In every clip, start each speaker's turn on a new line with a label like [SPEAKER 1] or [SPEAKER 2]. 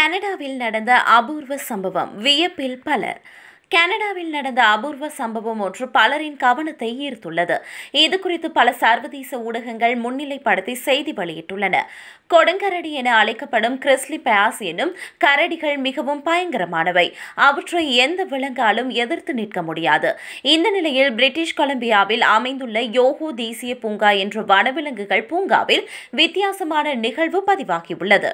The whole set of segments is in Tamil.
[SPEAKER 1] கனடாவில் நடந்த அபூர்வ சம்பவம் வியப்பில் பலர் கனடாவில் நடந்த அபூர்வ சம்பவம் ஒன்று பலரின் கவனத்தை ஈர்த்துள்ளது இது குறித்து பல சர்வதேச ஊடகங்கள் முன்னிலைப்படுத்தி செய்தி வெளியிட்டுள்ளன கொடுங்கரடி என அழைக்கப்படும் கிறிஸ்லி பயாஸ் எனும் கரடிகள் மிகவும் பயங்கரமானவை அவற்றை எந்த விலங்காலும் எதிர்த்து நிற்க முடியாது இந்த நிலையில் பிரிட்டிஷ் கொலம்பியாவில் அமைந்துள்ள யோகோ தேசிய பூங்கா என்ற வனவிலங்குகள் பூங்காவில் வித்தியாசமான நிகழ்வு பதிவாகியுள்ளது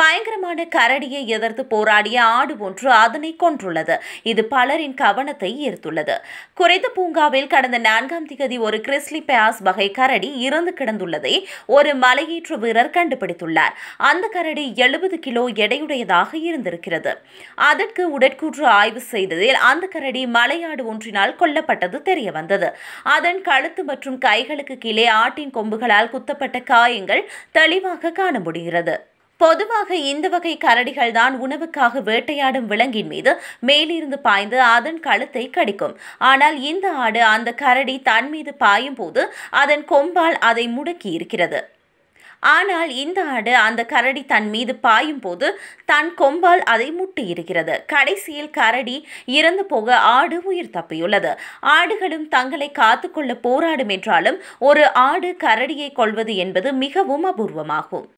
[SPEAKER 1] பயங்கரமான கரடியை எதிர்த்து போராடிய ஆடு ஒன்று அதனை கொன்றுள்ளது இது பலரின் கவனத்தை ஈர்த்துள்ளது குறைந்த பூங்காவில் கடந்த நான்காம் திகதி ஒரு கிறிஸ்லி பயாஸ் வகை கரடி இறந்து கிடந்துள்ளதை ஒரு மலையேற்று வீரர் கண்டுபிடித்துள்ளார் அந்த கரடி எழுபது கிலோ எடையுடையதாக இருந்திருக்கிறது அதற்கு உடற்கூற்று ஆய்வு செய்ததில் அந்த கரடி மலையாடு ஒன்றினால் கொல்லப்பட்டது தெரிய வந்தது அதன் கழுத்து மற்றும் கைகளுக்கு கீழே ஆட்டின் கொம்புகளால் குத்தப்பட்ட காயங்கள் தெளிவாக காண முடிகிறது பொதுவாக இந்த வகை கரடிகள் தான் உணவுக்காக வேட்டையாடும் விலங்கின் மீது மேலிருந்து பாய்ந்து அதன் கழுத்தை கடிக்கும் ஆனால் இந்த ஆடு அந்த கரடி தன் மீது பாயும் போது அதன் கொம்பால் அதை முடக்கி இருக்கிறது ஆனால் இந்த ஆடு அந்த கரடி தன் மீது பாயும் போது தன் கொம்பால் அதை முட்டியிருக்கிறது கடைசியில் கரடி இறந்து போக ஆடு உயிர் தப்பியுள்ளது ஆடுகளும் தங்களை காத்துக்கொள்ள போராடும் என்றாலும் ஒரு ஆடு கரடியை கொள்வது என்பது மிகவும் அபூர்வமாகும்